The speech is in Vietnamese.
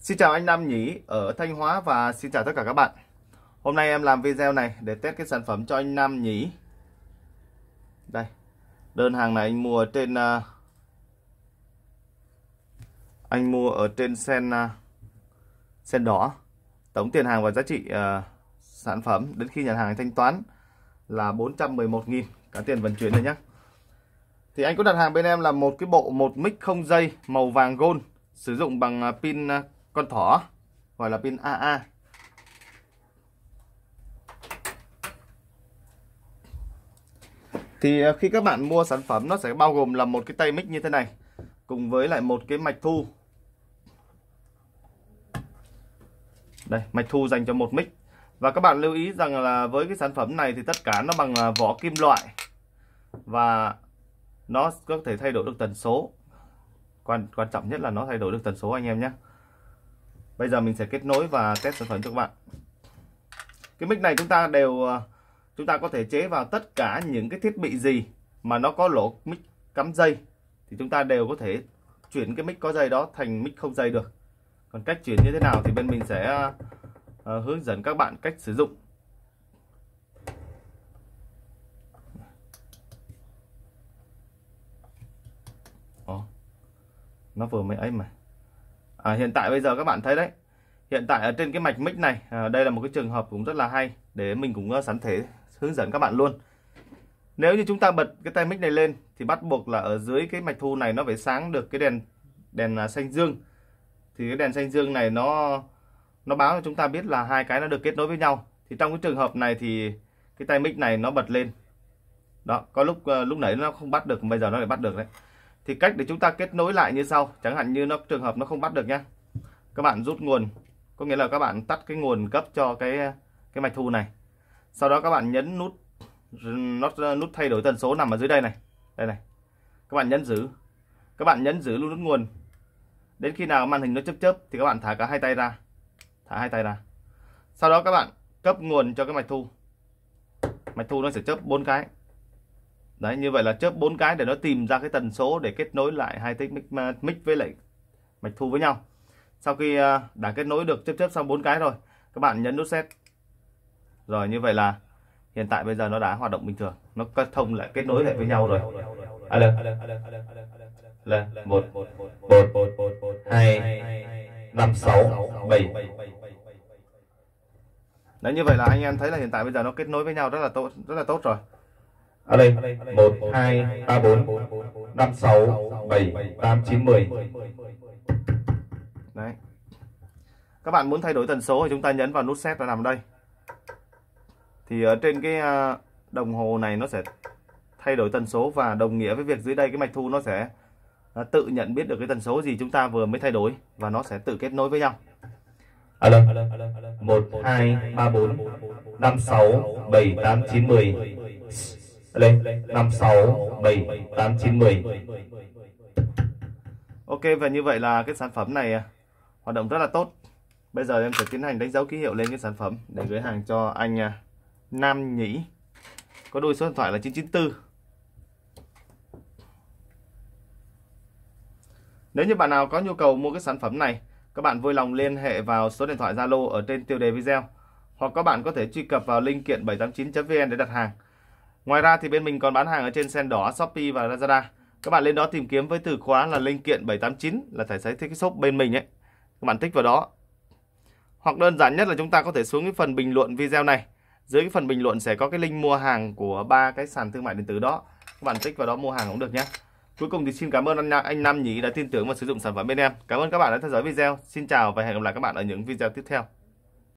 Xin chào anh Nam Nhí ở Thanh Hóa và xin chào tất cả các bạn. Hôm nay em làm video này để test cái sản phẩm cho anh Nam Nhí. Đây, đơn hàng này anh mua trên uh, anh mua ở trên sen uh, sen đỏ. Tổng tiền hàng và giá trị uh, sản phẩm đến khi nhận hàng thanh toán là 411.000 cả tiền vận chuyển rồi nhé. Thì anh có đặt hàng bên em là một cái bộ một mic không dây màu vàng gold sử dụng bằng pin con thỏ gọi là pin AA thì à, khi các bạn mua sản phẩm nó sẽ bao gồm là một cái tay mic như thế này cùng với lại một cái mạch thu đây mạch thu dành cho một mic và các bạn lưu ý rằng là với cái sản phẩm này thì tất cả nó bằng à, vỏ kim loại và nó có thể thay đổi được tần số quan quan trọng nhất là nó thay đổi được tần số anh em nhé Bây giờ mình sẽ kết nối và test sản phẩm cho các bạn. Cái mic này chúng ta đều ờ, chúng ta có thể chế vào tất cả những cái thiết bị gì mà nó có lỗ mic cắm dây thì chúng ta đều có thể chuyển cái mic có dây đó thành mic không dây được. Còn cách chuyển như thế nào thì bên mình sẽ uh, hướng dẫn các bạn cách sử dụng. Ồ, nó vừa mới ấy mà à, hiện tại bây giờ các bạn thấy đấy hiện tại ở trên cái mạch mic này à, đây là một cái trường hợp cũng rất là hay để mình cũng à, sẵn thể hướng dẫn các bạn luôn nếu như chúng ta bật cái tay mic này lên thì bắt buộc là ở dưới cái mạch thu này nó phải sáng được cái đèn đèn à, xanh dương thì cái đèn xanh dương này nó nó báo cho chúng ta biết là hai cái nó được kết nối với nhau thì trong cái trường hợp này thì cái tay mic này nó bật lên đó có lúc à, lúc nãy nó không bắt được bây giờ nó lại bắt được đấy thì cách để chúng ta kết nối lại như sau chẳng hạn như nó trường hợp nó không bắt được nhé, các bạn rút nguồn có nghĩa là các bạn tắt cái nguồn cấp cho cái cái mạch thu này sau đó các bạn nhấn nút nút, nút thay đổi tần số nằm ở dưới đây này đây này các bạn nhấn giữ các bạn nhấn giữ luôn nút nguồn đến khi nào màn hình nó chớp chớp thì các bạn thả cả hai tay ra thả hai tay ra sau đó các bạn cấp nguồn cho cái mạch thu mạch thu nó sẽ chớp bốn cái Đấy, như vậy là chớp bốn cái để nó tìm ra cái tần số để kết nối lại hai tích mic, mic với lại mạch thu với nhau. Sau khi à, đã kết nối được chớp chớp xong bốn cái rồi, các bạn nhấn nút set. Rồi như vậy là hiện tại bây giờ nó đã hoạt động bình thường, nó kết thông lại kết nối lại với nhau rồi. Alo. Là 1 1 1 2 5 6 7 Đấy như vậy là anh em thấy là hiện tại bây giờ nó kết nối với nhau rất là tốt rất là tốt rồi ở đây một hai ba bốn năm sáu bảy tám chín mười đấy các bạn muốn thay đổi tần số thì chúng ta nhấn vào nút set nó nằm đây thì ở trên cái à, đồng hồ này nó sẽ thay đổi tần số và đồng nghĩa với việc dưới đây cái mạch thu nó sẽ à, tự nhận biết được cái tần số gì chúng ta vừa mới thay đổi và nó sẽ tự kết nối với nhau. Alo. 1 2 3 4 5 6 7 8 9 10 lên năm sáu bảy tám chín mười Ok và như vậy là cái sản phẩm này à, hoạt động rất là tốt Bây giờ em sẽ tiến hành đánh dấu ký hiệu lên cái sản phẩm để gửi hàng cho anh à, Nam Nhĩ có đôi số điện thoại là 994 Nếu như bạn nào có nhu cầu mua cái sản phẩm này, các bạn vui lòng liên hệ vào số điện thoại Zalo ở trên tiêu đề video hoặc các bạn có thể truy cập vào linh kiện 789.vn để đặt hàng. Ngoài ra thì bên mình còn bán hàng ở trên sen đỏ, Shopee và Lazada. Các bạn lên đó tìm kiếm với từ khóa là linh kiện 789 là thầy sấy thích shop bên mình ấy. Các bạn tích vào đó. Hoặc đơn giản nhất là chúng ta có thể xuống cái phần bình luận video này. Dưới cái phần bình luận sẽ có cái link mua hàng của ba cái sàn thương mại điện tử đó. Các bạn tích vào đó mua hàng cũng được nhé. Cuối cùng thì xin cảm ơn anh Nam Nhí đã tin tưởng và sử dụng sản phẩm bên em. Cảm ơn các bạn đã theo dõi video. Xin chào và hẹn gặp lại các bạn ở những video tiếp theo.